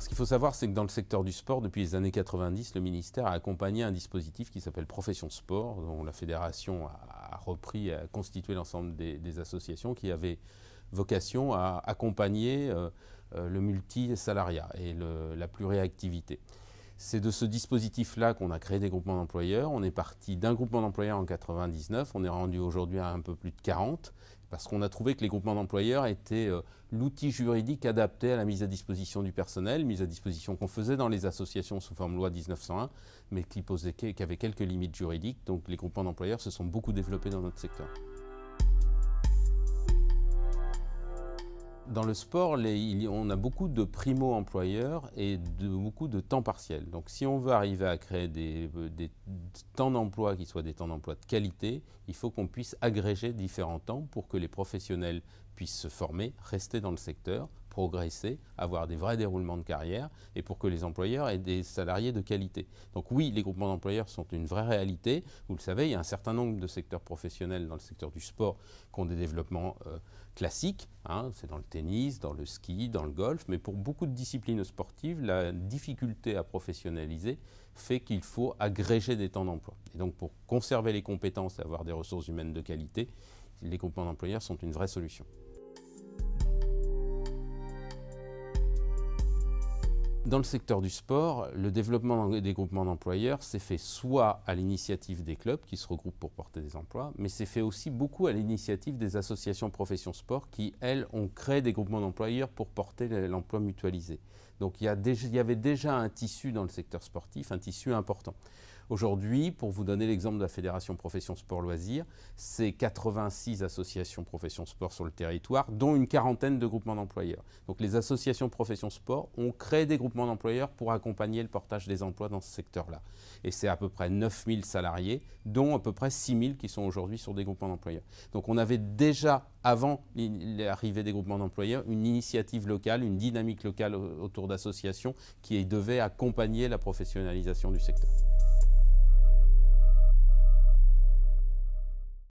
ce qu'il faut savoir, c'est que dans le secteur du sport, depuis les années 90, le ministère a accompagné un dispositif qui s'appelle Profession Sport, dont la fédération a, repris, a constitué l'ensemble des, associations qui avaient vocation à accompagner euh, euh, le multi et la la réactivité. C'est de ce dispositif-là qu'on a créé des groupements d'employeurs. On est parti d'un groupement d'employeurs en 99, on est rendu aujourd'hui à un peu plus de 40 parce qu'on a trouvé que les groupements d'employeurs étaient euh, l'outil juridique adapté à la mise à disposition du personnel, mise à disposition qu'on faisait dans les associations sous forme loi 1901, mais qui, posait, qui avait quelques limites juridiques. Donc les groupements d'employeurs se sont beaucoup développés dans notre secteur. Dans le sport, on a beaucoup de primo-employeurs et beaucoup de temps partiel. Donc si on veut arriver à créer des, euh, des temps d'emploi qui soient des temps d'emploi de qualité, il faut qu'on puisse agréger différents temps pour que les professionnels puissent se former, rester dans le secteur, progresser, avoir des vrais déroulements de carrière et pour que les employeurs aient des salariés de qualité. Donc oui, les groupements d'employeurs sont une vraie réalité. Vous le savez, il y a un certain nombre de secteurs professionnels dans le secteur du sport qui ont des développements euh, classiques. Hein. C'est dans le tennis, dans le ski, dans le golf. Mais pour beaucoup de disciplines sportives, la difficulté à professionnaliser fait qu'il faut agréger des temps d'emploi. Et donc pour conserver les compétences et avoir des ressources humaines de qualité, les groupements d'employeurs sont une vraie solution. Dans le secteur du sport, le développement des groupements d'employeurs s'est fait soit à l'initiative des clubs qui se regroupent pour porter des emplois, mais s'est fait aussi beaucoup à l'initiative des associations profession sport qui, elles, ont créé des groupements d'employeurs pour porter l'emploi mutualisé. Donc il y, il y avait déjà un tissu dans le secteur sportif, un tissu important. Aujourd'hui, pour vous donner l'exemple de la Fédération Profession Sport Loisirs, c'est 86 associations Profession Sport sur le territoire, dont une quarantaine de groupements d'employeurs. Donc les associations Profession Sport ont créé des groupements d'employeurs pour accompagner le portage des emplois dans ce secteur-là. Et c'est à peu près 9000 salariés, dont à peu près 000 qui sont aujourd'hui sur des groupements d'employeurs. Donc on avait déjà, avant l'arrivée des groupements d'employeurs, une initiative locale, une dynamique locale autour d'associations qui devait accompagner la professionnalisation du secteur.